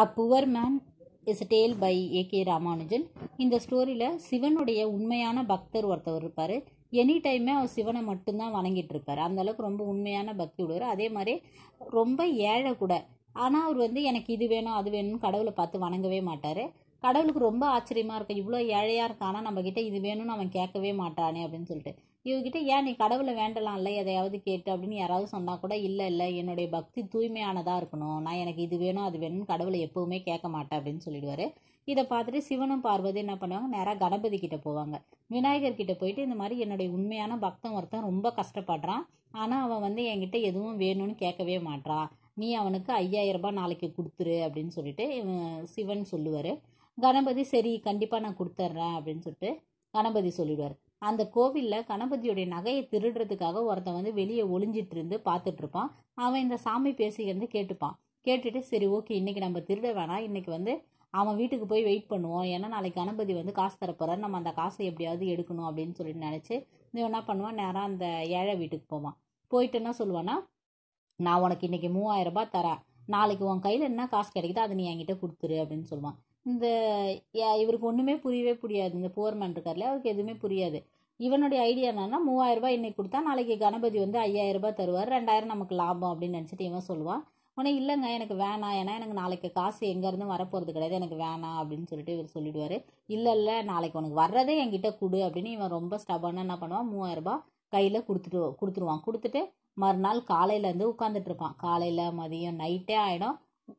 a poor man is tale by A K Ramanujan இந்த ஸ்டோரியில் சிவனுடைய உண்மையான பக்தர் ஒருத்தர் இருப்பார் எனி டைமே அவர் சிவனை மட்டும்தான் வணங்கிட்டு இருப்பார் அந்தளவுக்கு ரொம்ப உண்மையான பக்தி உள்ளவர் அதே மாதிரி ரொம்ப ஏழை கூட ஆனால் அவர் வந்து எனக்கு இது வேணும் அது வேணும்னு கடவுளை பார்த்து வணங்கவே மாட்டார் கடவுளுக்கு ரொம்ப ஆச்சரியமாக இருக்கும் இவ்வளோ ஏழையாக இருக்கானா நம்மக்கிட்ட இது வேணும்னு அவன் கேட்கவே மாட்டானே அப்படின்னு சொல்லிட்டு இவகிட்ட ஏன் நீ கடவுளை வேண்டலாம் இல்லை எதையாவது கேட்டு அப்படின்னு யாராவது சொன்னால் கூட இல்லை இல்லை என்னுடைய பக்தி தூய்மையானதாக இருக்கணும் நான் எனக்கு இது வேணும் அது வேணும்னு கடவுளை எப்போவுமே கேட்க மாட்டேன் அப்படின்னு சொல்லிடுவார் இதை பார்த்துட்டு சிவனும் பார்வதி என்ன பண்ணுவாங்க நேராக கணபதி கிட்டே போவாங்க விநாயகர் கிட்டே போயிட்டு இந்த மாதிரி என்னுடைய உண்மையான பக்தன் ஒருத்தன் ரொம்ப கஷ்டப்படுறான் ஆனால் அவன் வந்து என்கிட்ட எதுவும் வேணும்னு கேட்கவே மாட்டான் நீ அவனுக்கு ஐயாயிரம் ரூபாய் நாளைக்கு கொடுத்துரு அப்படின்னு சொல்லிட்டு சிவன் சொல்லுவார் கணபதி சரி கண்டிப்பாக நான் கொடுத்துட்றேன் அப்படின்னு சொல்லிட்டு கணபதி சொல்லிடுவார் அந்த கோவிலில் கணபதியுடைய நகையை திருடுறதுக்காக ஒருத்தன் வந்து வெளியே ஒளிஞ்சிட்டு இருந்து பார்த்துட்டு இருப்பான் அவன் இந்த சாமி பேசிக்கிறது கேட்டுப்பான் கேட்டுட்டு சரி ஓகே இன்றைக்கி நம்ம திருட வேணாம் இன்றைக்கி வந்து அவன் வீட்டுக்கு போய் வெயிட் பண்ணுவோம் ஏன்னா நாளைக்கு கணபதி வந்து காசு தரப்போகிறார் நம்ம அந்த காசை எப்படியாவது எடுக்கணும் அப்படின்னு சொல்லிட்டு நினச்சி நீ என்ன பண்ணுவான் நேராக அந்த ஏழை வீட்டுக்கு போவான் போயிட்டு என்ன சொல்லுவான்னா நான் உனக்கு இன்றைக்கி மூவாயிரரூபா தரேன் நாளைக்கு உன் கையில் என்ன காசு கிடைக்குதோ அதை நீ என்கிட்ட கொடுத்துரு அப்படின்னு சொல்லுவான் இந்த இவருக்கு ஒன்றுமே புரியவே புரியாது இந்த போர்மேன் இருக்கார்ல அவருக்கு எதுவுமே புரியாது இவனுடைய ஐடியா என்னன்னா ரூபாய் இன்னைக்கு கொடுத்தா நாளைக்கு கணபதி வந்து ரூபாய் தருவார் ரெண்டாயிரம் நமக்கு லாபம் அப்படின்னு நினச்சிட்டு இவன் சொல்லுவான் உடனே இல்லைங்க எனக்கு வேணாம் ஏன்னா எனக்கு நாளைக்கு காசு எங்கேருந்து வரப்போகிறது கிடையாது எனக்கு வேணாம் அப்படின்னு சொல்லிட்டு இவர் சொல்லிடுவார் இல்லை இல்லை நாளைக்கு உனக்கு வர்றதே என்கிட்ட கொடு அப்படின்னு இவன் ரொம்ப ஸ்டபான என்ன பண்ணுவான் மூவாயிரரூபா கையில் கொடுத்துட்டு கொடுத்துருவான் கொடுத்துட்டு மறுநாள் காலையிலேருந்து உட்காந்துட்ருப்பான் காலையில் மதியம் நைட்டே ஆகிடும்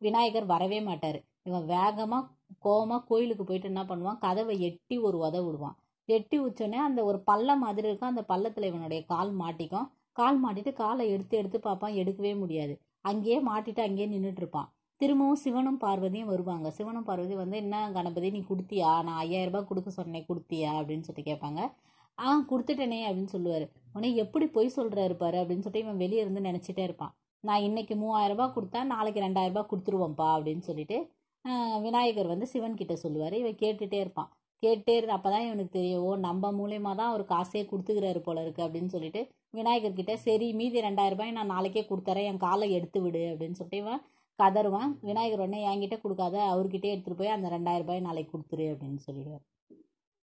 விநாயகர் வரவே மாட்டார் இவன் வேகமாக கோபமாக கோயிலுக்கு போயிட்டு என்ன பண்ணுவான் கதவை எட்டி ஒரு உத விடுவான் எட்டி வச்சோடனே அந்த ஒரு பள்ளம் மாதிரி இருக்கும் அந்த பள்ளத்தில் இவனுடைய கால் மாட்டிக்கும் கால் மாட்டிட்டு காலை எடுத்து எடுத்து பார்ப்பான் எடுக்கவே முடியாது அங்கேயே மாட்டிட்டு அங்கேயே நின்றுட்டு இருப்பான் திரும்பவும் சிவனும் பார்வதியும் வருவாங்க சிவனும் பார்வதி வந்து என்ன கணபதி நீ கொடுத்தியா நான் ஐயாயிரம் ரூபாய் கொடுக்க சொன்னேன் கொடுத்தியா அப்படின்னு சொல்லி கேட்பாங்க ஆ கொடுத்துட்டேனே அப்படின்னு சொல்லுவார் உடனே எப்படி பொய் சொல்கிறாரு பாரு அப்படின்னு சொல்லிட்டு இவன் வெளியே இருந்து நினச்சிட்டே இருப்பான் நான் இன்னைக்கு மூவாயிரம் ரூபாய் கொடுத்தா நாளைக்கு ரெண்டாயிரம் ரூபாய் கொடுத்துருவோம்ப்பா அப்படின்னு சொல்லிட்டு விநாயகர் வந்து சிவன் கிட்ட சொல்லுவார் இவன் கேட்டுகிட்டே இருப்பான் கேட்டே இரு அப்போ தான் இவனுக்கு தெரியும் ஓ நம்ம மூலியமாக தான் அவர் காசே கொடுத்துக்கிறாரு போல இருக்குது அப்படின்னு சொல்லிட்டு விநாயகர்கிட்ட சரி மீதி ரூபாய் நான் நாளைக்கே கொடுத்துறேன் என் காலை எடுத்து விடு அப்படின்னு சொல்லிட்டு இவன் கதருவான் விநாயகர் உடனே என்கிட்ட கொடுக்காத அவர்கிட்டே எடுத்துகிட்டு போய் அந்த ரூபாய் நாளைக்கு கொடுத்துரு அப்படின்னு சொல்லிடுவார்